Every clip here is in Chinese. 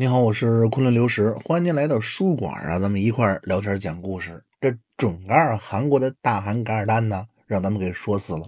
你好，我是昆仑刘石，欢迎您来到书馆啊，咱们一块儿聊天讲故事。这准噶尔汗国的大汗噶尔丹呢，让咱们给说死了。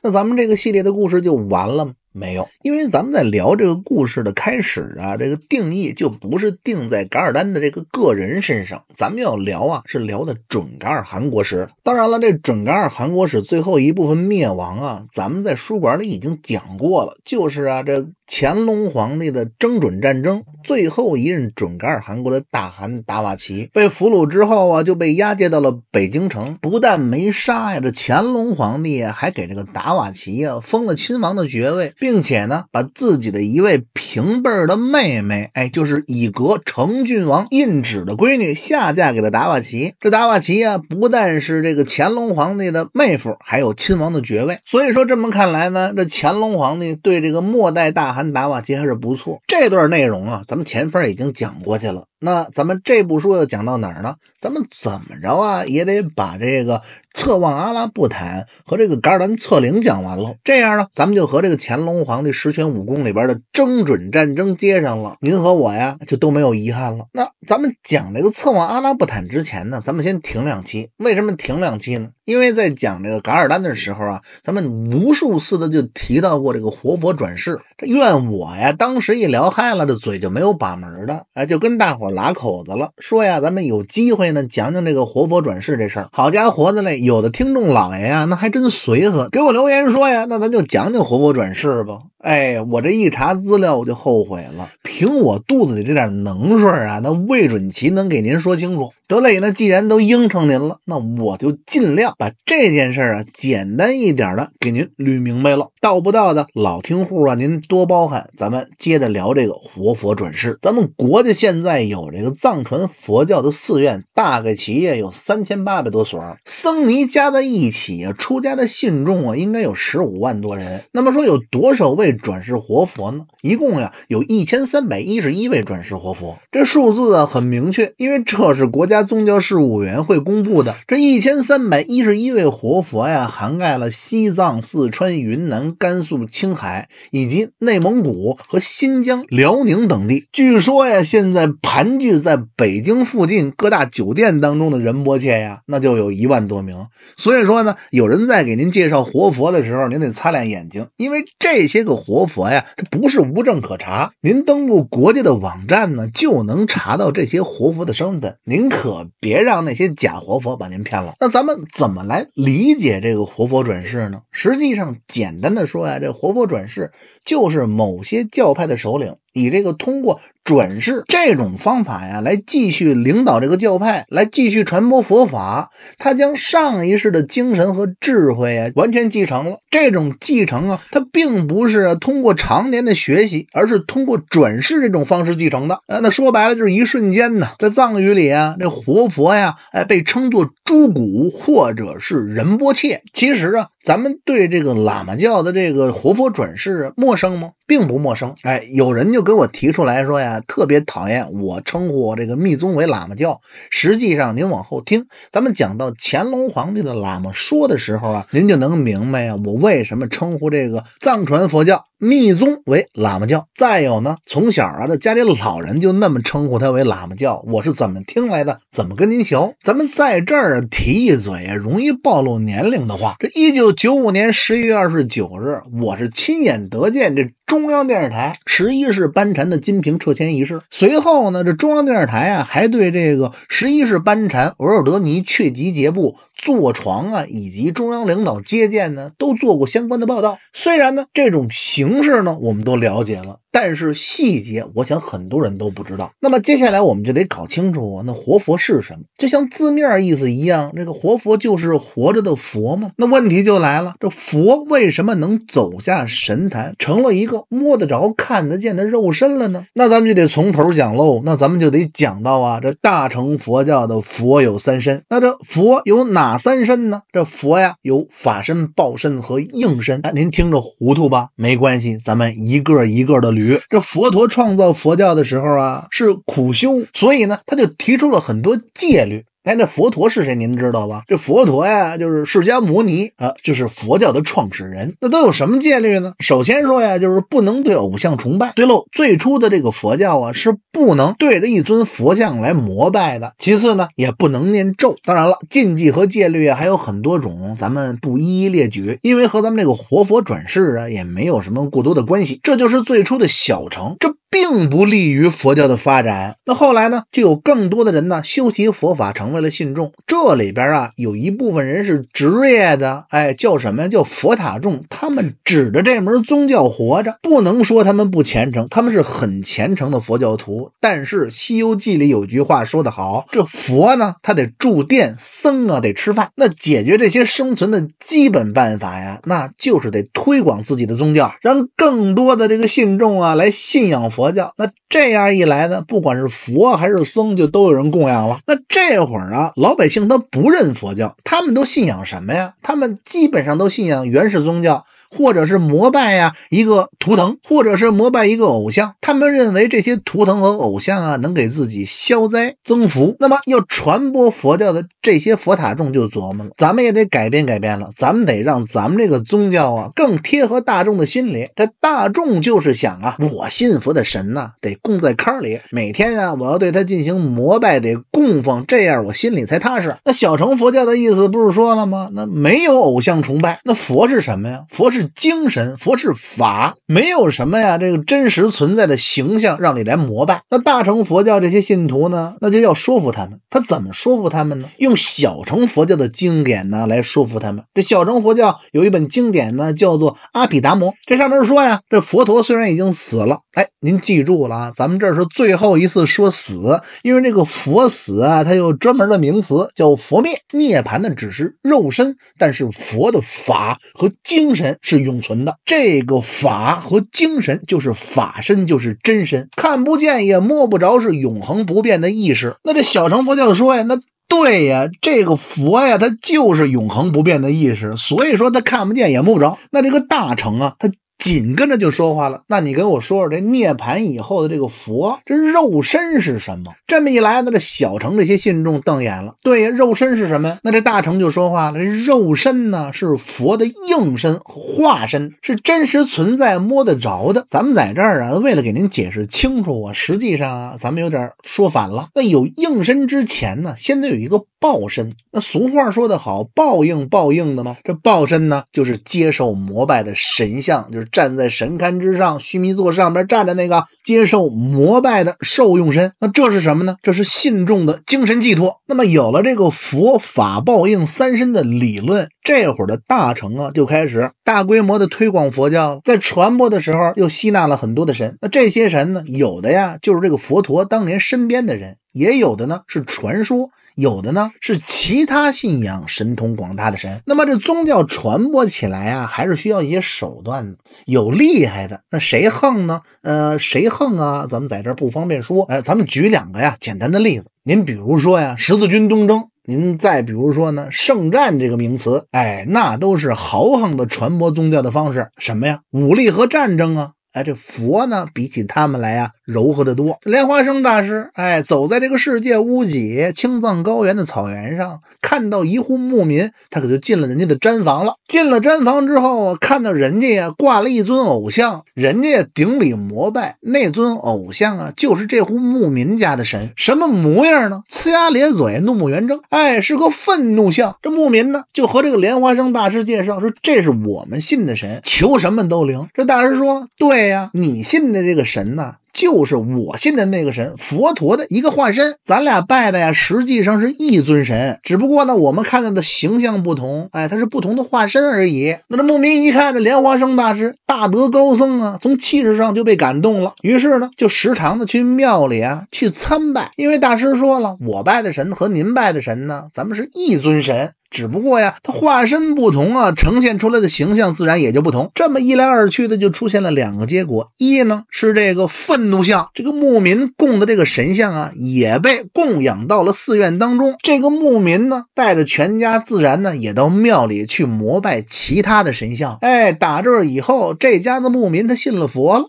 那咱们这个系列的故事就完了吗？没有，因为咱们在聊这个故事的开始啊，这个定义就不是定在噶尔丹的这个个人身上，咱们要聊啊，是聊的准噶尔汗国史。当然了，这准噶尔汗国史最后一部分灭亡啊，咱们在书馆里已经讲过了，就是啊，这乾隆皇帝的征准战争。最后一任准噶尔汗国的大汗达瓦齐被俘虏之后啊，就被押解到了北京城。不但没杀呀，这乾隆皇帝还给这个达瓦齐啊封了亲王的爵位，并且呢，把自己的一位平辈的妹妹，哎，就是以格成郡王胤祉的闺女下嫁给了达瓦齐。这达瓦齐啊，不但是这个乾隆皇帝的妹夫，还有亲王的爵位。所以说，这么看来呢，这乾隆皇帝对这个末代大汗达瓦齐还是不错。这段内容啊，咱。咱们前方已经讲过去了，那咱们这部书要讲到哪儿呢？咱们怎么着啊，也得把这个。策望阿拉布坦和这个噶尔丹策零讲完了，这样呢，咱们就和这个乾隆皇帝十全武功里边的征准战争接上了。您和我呀，就都没有遗憾了。那咱们讲这个策望阿拉布坦之前呢，咱们先停两期。为什么停两期呢？因为在讲这个噶尔丹的时候啊，咱们无数次的就提到过这个活佛转世。这怨我呀，当时一聊嗨了，这嘴就没有把门的，哎，就跟大伙拉口子了，说呀，咱们有机会呢，讲讲这个活佛转世这事儿。好家伙的嘞！有的听众老爷啊，那还真随和，给我留言说呀，那咱就讲讲活佛转世吧。哎，我这一查资料，我就后悔了。凭我肚子里这点能事儿啊，那魏准奇能给您说清楚。得嘞，那既然都应承您了，那我就尽量把这件事儿啊简单一点的给您捋明白了。到不到的老听户啊，您多包涵。咱们接着聊这个活佛转世。咱们国家现在有这个藏传佛教的寺院大概企业有三千八百多所，僧尼加在一起啊，出家的信众啊，应该有十五万多人。那么说有多少位？转世活佛呢，一共呀有一千三百一十一位转世活佛，这数字啊很明确，因为这是国家宗教事务委员会公布的。这一千三百一十一位活佛呀，涵盖了西藏、四川、云南、甘肃、青海以及内蒙古和新疆、辽宁等地。据说呀，现在盘踞在北京附近各大酒店当中的仁波切呀，那就有一万多名。所以说呢，有人在给您介绍活佛的时候，您得擦亮眼睛，因为这些个。活佛呀，它不是无证可查。您登录国家的网站呢，就能查到这些活佛的身份。您可别让那些假活佛把您骗了。那咱们怎么来理解这个活佛转世呢？实际上，简单的说呀，这活佛转世就是某些教派的首领。你这个通过转世这种方法呀，来继续领导这个教派，来继续传播佛法。他将上一世的精神和智慧啊，完全继承了。这种继承啊，它并不是通过常年的学习，而是通过转世这种方式继承的。呃，那说白了就是一瞬间呢。在藏语里啊，这活佛呀，哎，被称作猪古或者是仁波切。其实啊。咱们对这个喇嘛教的这个活佛转世陌生吗？并不陌生。哎，有人就给我提出来说呀，特别讨厌我称呼这个密宗为喇嘛教。实际上，您往后听，咱们讲到乾隆皇帝的喇嘛说的时候啊，您就能明白啊，我为什么称呼这个藏传佛教。密宗为喇嘛教，再有呢，从小啊，这家里老人就那么称呼他为喇嘛教。我是怎么听来的？怎么跟您学？咱们在这儿提一嘴啊，容易暴露年龄的话。这一九九五年十一月二十九日，我是亲眼得见这。中央电视台十一世班禅的金瓶撤迁仪式，随后呢，这中央电视台啊，还对这个十一世班禅额尔德尼确吉杰布坐床啊，以及中央领导接见呢，都做过相关的报道。虽然呢，这种形式呢，我们都了解了。但是细节，我想很多人都不知道。那么接下来我们就得搞清楚啊，那活佛是什么？就像字面意思一样，这个活佛就是活着的佛吗？那问题就来了，这佛为什么能走下神坛，成了一个摸得着、看得见的肉身了呢？那咱们就得从头讲喽。那咱们就得讲到啊，这大乘佛教的佛有三身。那这佛有哪三身呢？这佛呀，有法身、报身和应身。那您听着糊涂吧？没关系，咱们一个一个的捋。这佛陀创造佛教的时候啊，是苦修，所以呢，他就提出了很多戒律。哎，那佛陀是谁？您知道吧？这佛陀呀，就是释迦牟尼啊，就是佛教的创始人。那都有什么戒律呢？首先说呀，就是不能对偶像崇拜。对喽，最初的这个佛教啊，是不能对着一尊佛像来膜拜的。其次呢，也不能念咒。当然了，禁忌和戒律啊，还有很多种，咱们不一一列举，因为和咱们这个活佛转世啊，也没有什么过多的关系。这就是最初的小乘，这并不利于佛教的发展。那后来呢，就有更多的人呢修习佛法成。为了信众，这里边啊有一部分人是职业的，哎，叫什么呀？叫佛塔众。他们指着这门宗教活着，不能说他们不虔诚，他们是很虔诚的佛教徒。但是《西游记》里有句话说得好：“这佛呢，他得住殿；僧啊，得吃饭。”那解决这些生存的基本办法呀，那就是得推广自己的宗教，让更多的这个信众啊来信仰佛教。那这样一来呢，不管是佛还是僧，就都有人供养了。那这会儿。啊，老百姓他不认佛教，他们都信仰什么呀？他们基本上都信仰原始宗教。或者是膜拜呀一个图腾，或者是膜拜一个偶像，他们认为这些图腾和偶像啊能给自己消灾增福。那么要传播佛教的这些佛塔众就琢磨了，咱们也得改变改变了，咱们得让咱们这个宗教啊更贴合大众的心理。这大众就是想啊，我信佛的神呐，得供在坑里，每天啊我要对他进行膜拜，得供奉，这样我心里才踏实。那小乘佛教的意思不是说了吗？那没有偶像崇拜，那佛是什么呀？佛是。精神佛是法，没有什么呀，这个真实存在的形象让你来膜拜。那大乘佛教这些信徒呢，那就要说服他们，他怎么说服他们呢？用小乘佛教的经典呢来说服他们。这小乘佛教有一本经典呢，叫做《阿毗达摩》，这上面说呀，这佛陀虽然已经死了，哎，您记住了啊，咱们这是最后一次说死，因为那个佛死啊，它有专门的名词叫佛灭，涅槃的只是肉身，但是佛的法和精神。是永存的，这个法和精神就是法身，就是真身，看不见也摸不着，是永恒不变的意识。那这小乘佛教说呀，那对呀，这个佛呀，它就是永恒不变的意识，所以说它看不见也摸不着。那这个大乘啊，它紧跟着就说话了，那你跟我说说这涅槃以后的这个佛，这肉身是什么？这么一来呢，这小城这些信众瞪眼了。对呀，肉身是什么？那这大城就说话了，这肉身呢是佛的应身化身，是真实存在、摸得着的。咱们在这儿啊，为了给您解释清楚，啊，实际上啊，咱们有点说反了。那有应身之前呢，先得有一个。报身，那俗话说得好，报应报应的吗？这报身呢，就是接受膜拜的神像，就是站在神龛之上须弥座上边站着那个接受膜拜的受用身。那这是什么呢？这是信众的精神寄托。那么有了这个佛法报应三身的理论，这会儿的大乘啊就开始大规模的推广佛教，在传播的时候又吸纳了很多的神。那这些神呢，有的呀就是这个佛陀当年身边的人，也有的呢是传说。有的呢是其他信仰神通广大的神，那么这宗教传播起来啊，还是需要一些手段的。有厉害的，那谁横呢？呃，谁横啊？咱们在这不方便说。哎，咱们举两个呀，简单的例子。您比如说呀，十字军东征；您再比如说呢，圣战这个名词。哎，那都是豪横的传播宗教的方式。什么呀？武力和战争啊。哎，这佛呢，比起他们来呀，柔和得多。莲花生大师，哎，走在这个世界屋脊、青藏高原的草原上，看到一户牧民，他可就进了人家的毡房了。进了毡房之后看到人家呀，挂了一尊偶像，人家顶礼膜拜。那尊偶像啊，就是这户牧民家的神，什么模样呢？呲牙咧嘴，怒目圆睁，哎，是个愤怒像。这牧民呢，就和这个莲花生大师介绍说，这是我们信的神，求什么都灵。这大师说，对。对呀，你信的这个神呢，就是我信的那个神，佛陀的一个化身。咱俩拜的呀，实际上是一尊神，只不过呢，我们看到的形象不同，哎，他是不同的化身而已。那这牧民一看这莲花生大师，大德高僧啊，从气质上就被感动了，于是呢，就时常的去庙里啊去参拜，因为大师说了，我拜的神和您拜的神呢，咱们是一尊神。只不过呀，他化身不同啊，呈现出来的形象自然也就不同。这么一来二去的，就出现了两个结果：一呢是这个愤怒像，这个牧民供的这个神像啊，也被供养到了寺院当中。这个牧民呢，带着全家，自然呢也到庙里去膜拜其他的神像。哎，打这以后，这家子牧民他信了佛了。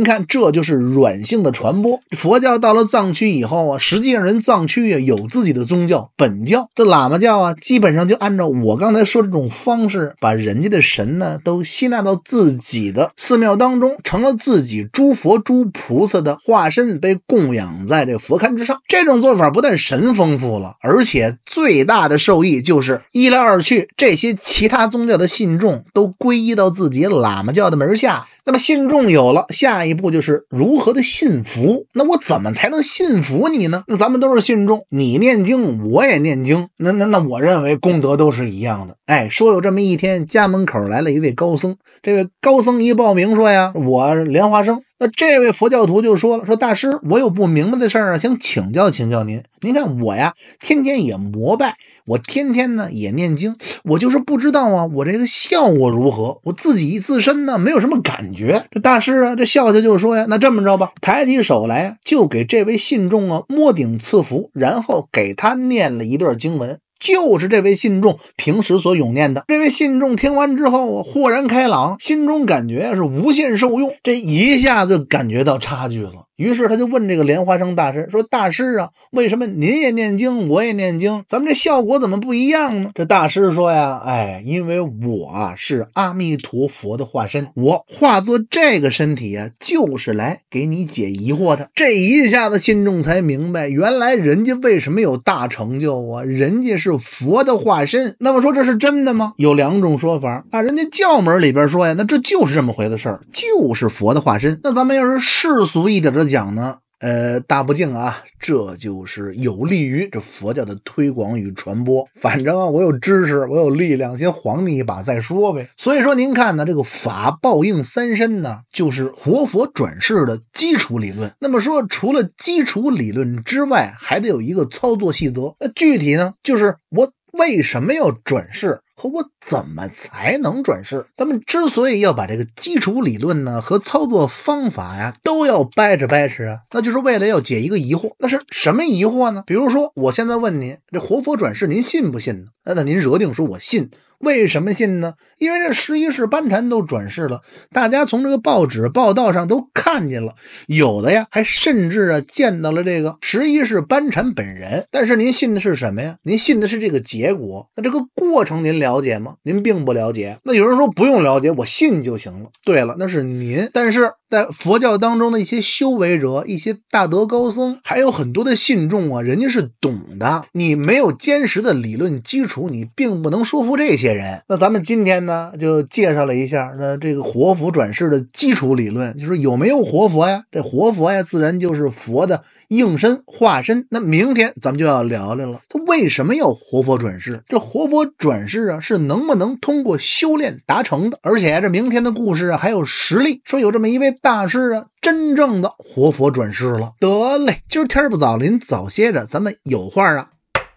您看，这就是软性的传播。佛教到了藏区以后啊，实际上人藏区也有自己的宗教本教，这喇嘛教啊，基本上就按照我刚才说这种方式，把人家的神呢都吸纳到自己的寺庙当中，成了自己诸佛诸菩萨的化身，被供养在这佛龛之上。这种做法不但神丰富了，而且最大的受益就是一来二去，这些其他宗教的信众都皈依到自己喇嘛教的门下。那么信众有了，下一步就是如何的信服。那我怎么才能信服你呢？那咱们都是信众，你念经我也念经。那那那我认为功德都是一样的。哎，说有这么一天，家门口来了一位高僧。这位高僧一报名说呀：“我莲花生。”那这位佛教徒就说了：“说大师，我有不明白的事儿啊，想请教请教您。您看我呀，天天也膜拜，我天天呢也念经，我就是不知道啊，我这个效果如何？我自己自身呢，没有什么感觉。”这大师啊，这笑笑就说呀：“那这么着吧，抬起手来，就给这位信众啊摸顶赐福，然后给他念了一段经文。”就是这位信众平时所咏念的。这位信众听完之后啊，豁然开朗，心中感觉是无限受用。这一下子感觉到差距了，于是他就问这个莲花生大师说：“大师啊，为什么您也念经，我也念经，咱们这效果怎么不一样呢？”这大师说呀：“哎，因为我是阿弥陀佛的化身，我化作这个身体啊，就是来给你解疑惑的。”这一下子信众才明白，原来人家为什么有大成就啊，人家是。是佛的化身，那么说这是真的吗？有两种说法啊，人家教门里边说呀，那这就是这么回子事儿，就是佛的化身。那咱们要是世俗一点的讲呢？呃，大不敬啊！这就是有利于这佛教的推广与传播。反正啊，我有知识，我有力量，先晃你一把再说呗。所以说，您看呢，这个法报应三身呢，就是活佛转世的基础理论。那么说，除了基础理论之外，还得有一个操作细则。那具体呢，就是我。为什么要转世？和我怎么才能转世？咱们之所以要把这个基础理论呢和操作方法呀都要掰扯掰扯啊，那就是为了要解一个疑惑。那是什么疑惑呢？比如说，我现在问您，这活佛转世您信不信呢？那那您惹定说我信。为什么信呢？因为这十一世班禅都转世了，大家从这个报纸报道上都看见了，有的呀还甚至啊见到了这个十一世班禅本人。但是您信的是什么呀？您信的是这个结果，那这个过程您了解吗？您并不了解。那有人说不用了解，我信就行了。对了，那是您。但是在佛教当中的一些修为者、一些大德高僧，还有很多的信众啊，人家是懂的。你没有坚实的理论基础，你并不能说服这些。人，那咱们今天呢就介绍了一下那这个活佛转世的基础理论，就是有没有活佛呀？这活佛呀，自然就是佛的应身化身。那明天咱们就要聊聊了，他为什么要活佛转世？这活佛转世啊，是能不能通过修炼达成的？而且这明天的故事啊，还有实例，说有这么一位大师啊，真正的活佛转世了。得嘞，今天不早，您早歇着，咱们有话啊，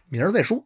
明儿再说。